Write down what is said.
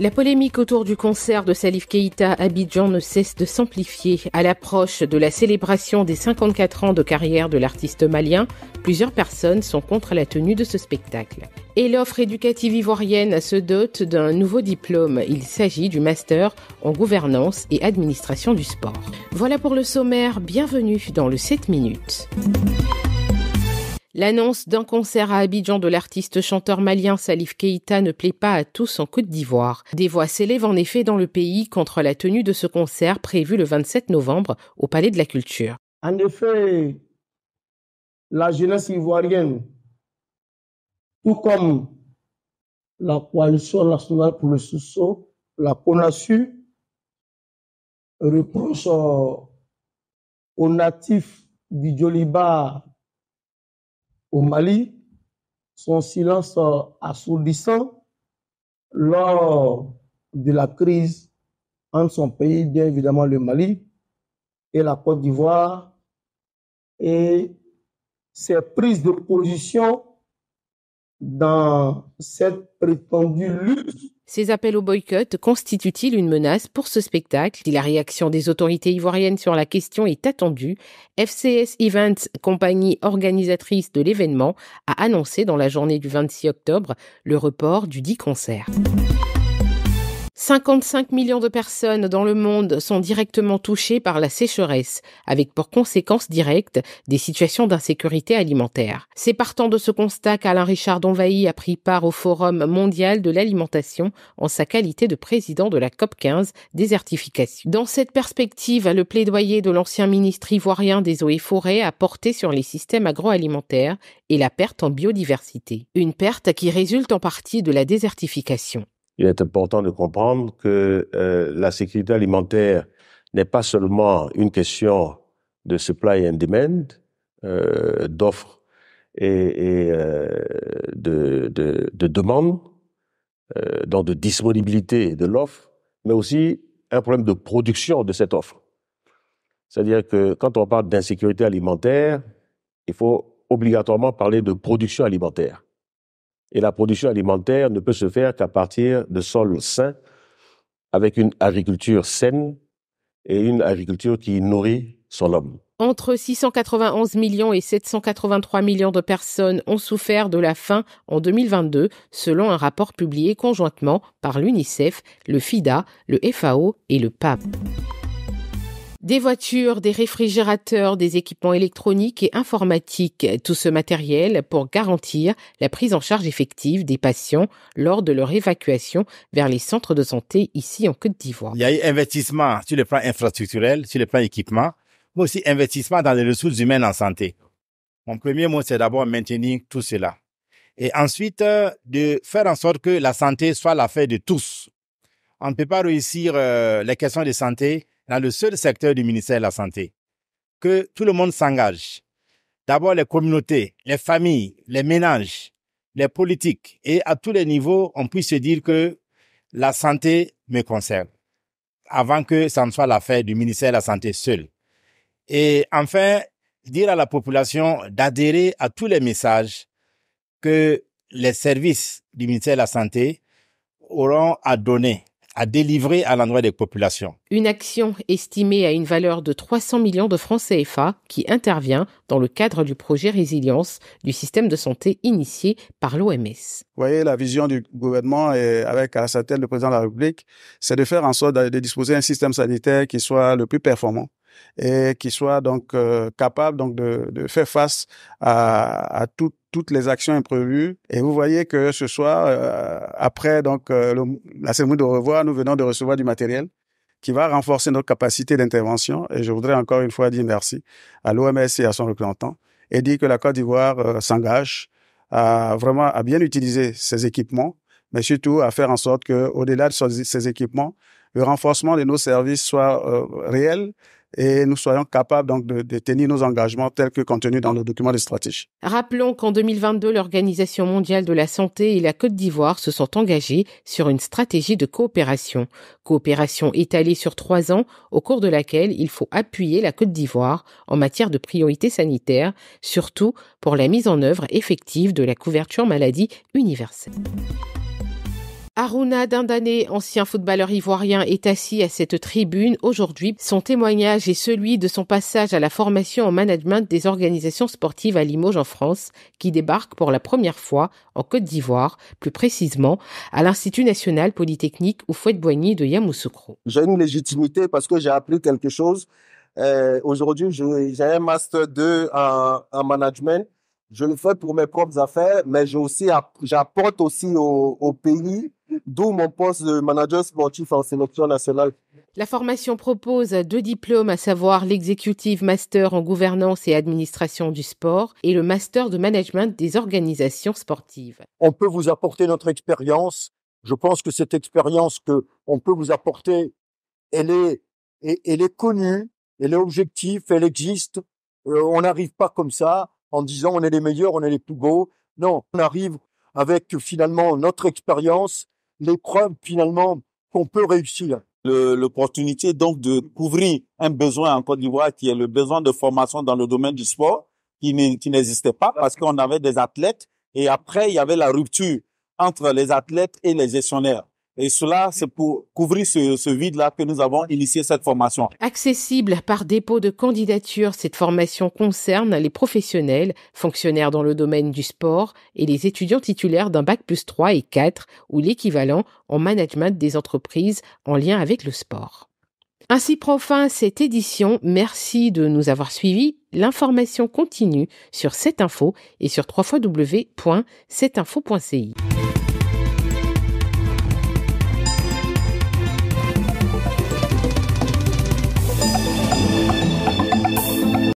La polémique autour du concert de Salif Keïta à Abidjan ne cesse de s'amplifier. À l'approche de la célébration des 54 ans de carrière de l'artiste malien, plusieurs personnes sont contre la tenue de ce spectacle. Et l'offre éducative ivoirienne se dote d'un nouveau diplôme. Il s'agit du master en gouvernance et administration du sport. Voilà pour le sommaire. Bienvenue dans le 7 minutes. L'annonce d'un concert à Abidjan de l'artiste chanteur malien Salif Keïta ne plaît pas à tous en Côte d'Ivoire. Des voix s'élèvent en effet dans le pays contre la tenue de ce concert prévu le 27 novembre au Palais de la Culture. En effet, la jeunesse ivoirienne, tout comme la coalition nationale pour le Sousseau, la CONASU, reproche aux natifs du Joliba au Mali, son silence euh, assourdissant lors de la crise entre son pays, bien évidemment le Mali, et la Côte d'Ivoire, et ses prises de position dans cette prétendue lutte. Ces appels au boycott constituent-ils une menace pour ce spectacle Si la réaction des autorités ivoiriennes sur la question est attendue, FCS Events, compagnie organisatrice de l'événement, a annoncé dans la journée du 26 octobre le report du dit concert. 55 millions de personnes dans le monde sont directement touchées par la sécheresse, avec pour conséquence directe des situations d'insécurité alimentaire. C'est partant de ce constat qu'Alain Richard Donvailly a pris part au Forum mondial de l'alimentation en sa qualité de président de la COP15 désertification. Dans cette perspective, le plaidoyer de l'ancien ministre ivoirien des eaux et forêts a porté sur les systèmes agroalimentaires et la perte en biodiversité. Une perte qui résulte en partie de la désertification il est important de comprendre que euh, la sécurité alimentaire n'est pas seulement une question de supply and demand, euh, d'offres et, euh, de, de, de, demande, euh, donc de disponibilité de l'offre, mais aussi un problème de production de cette offre. C'est-à-dire que quand on parle d'insécurité alimentaire, il faut obligatoirement parler de production alimentaire. Et la production alimentaire ne peut se faire qu'à partir de sols sains, avec une agriculture saine et une agriculture qui nourrit son homme. Entre 691 millions et 783 millions de personnes ont souffert de la faim en 2022, selon un rapport publié conjointement par l'UNICEF, le FIDA, le FAO et le PAP. Des voitures, des réfrigérateurs, des équipements électroniques et informatiques, tout ce matériel pour garantir la prise en charge effective des patients lors de leur évacuation vers les centres de santé ici en Côte d'Ivoire. Il y a eu investissement sur le plan infrastructurel, sur le plan équipement, mais aussi investissement dans les ressources humaines en santé. Mon premier mot, c'est d'abord maintenir tout cela. Et ensuite, euh, de faire en sorte que la santé soit l'affaire de tous. On ne peut pas réussir euh, les questions de santé dans le seul secteur du ministère de la Santé. Que tout le monde s'engage. D'abord les communautés, les familles, les ménages, les politiques. Et à tous les niveaux, on puisse se dire que la santé me concerne. Avant que ça ne soit l'affaire du ministère de la Santé seul. Et enfin, dire à la population d'adhérer à tous les messages que les services du ministère de la Santé auront à donner à délivrer à l'endroit des populations. Une action estimée à une valeur de 300 millions de francs CFA qui intervient dans le cadre du projet Résilience du système de santé initié par l'OMS. Vous voyez, la vision du gouvernement et avec à la tête le président de la République, c'est de faire en sorte de disposer d'un système sanitaire qui soit le plus performant et qui soit donc euh, capable donc de, de, faire face à, à toutes les actions imprévues. Et vous voyez que ce soir, euh, après donc euh, la cérémonie de revoir, nous venons de recevoir du matériel qui va renforcer notre capacité d'intervention. Et je voudrais encore une fois dire merci à l'OMS et à son représentant et dire que la Côte d'Ivoire s'engage à vraiment à bien utiliser ses équipements, mais surtout à faire en sorte que, au-delà de ces équipements, le renforcement de nos services soit réel et nous soyons capables donc de, de tenir nos engagements tels que contenus dans le document de stratégie. Rappelons qu'en 2022, l'Organisation mondiale de la santé et la Côte d'Ivoire se sont engagés sur une stratégie de coopération, coopération étalée sur trois ans, au cours de laquelle il faut appuyer la Côte d'Ivoire en matière de priorités sanitaires, surtout pour la mise en œuvre effective de la couverture maladie universelle. Aruna Dindane, ancien footballeur ivoirien, est assis à cette tribune aujourd'hui. Son témoignage est celui de son passage à la formation en management des organisations sportives à Limoges en France, qui débarque pour la première fois en Côte d'Ivoire, plus précisément à l'Institut national polytechnique ou Fouette-Boigny de Yamoussoukro. J'ai une légitimité parce que j'ai appris quelque chose. Euh, aujourd'hui, j'ai un master 2 en, en management je le fais pour mes propres affaires, mais j'ai aussi, j'apporte aussi au, au, pays d'où mon poste de manager sportif en sélection nationale. La formation propose deux diplômes, à savoir l'exécutif master en gouvernance et administration du sport et le master de management des organisations sportives. On peut vous apporter notre expérience. Je pense que cette expérience que on peut vous apporter, elle est, elle est connue, elle est objective, elle existe. Euh, on n'arrive pas comme ça en disant on est les meilleurs, on est les plus beaux. Non, on arrive avec finalement notre expérience l'épreuve finalement qu'on peut réussir. L'opportunité donc de couvrir un besoin en Côte d'Ivoire qui est le besoin de formation dans le domaine du sport qui n'existait pas parce qu'on avait des athlètes et après il y avait la rupture entre les athlètes et les gestionnaires. Et cela, c'est pour couvrir ce, vide-là que nous avons initié cette formation. Accessible par dépôt de candidature, cette formation concerne les professionnels, fonctionnaires dans le domaine du sport et les étudiants titulaires d'un bac plus 3 et 4 ou l'équivalent en management des entreprises en lien avec le sport. Ainsi prend fin cette édition. Merci de nous avoir suivis. L'information continue sur cette info et sur www.setinfo.ci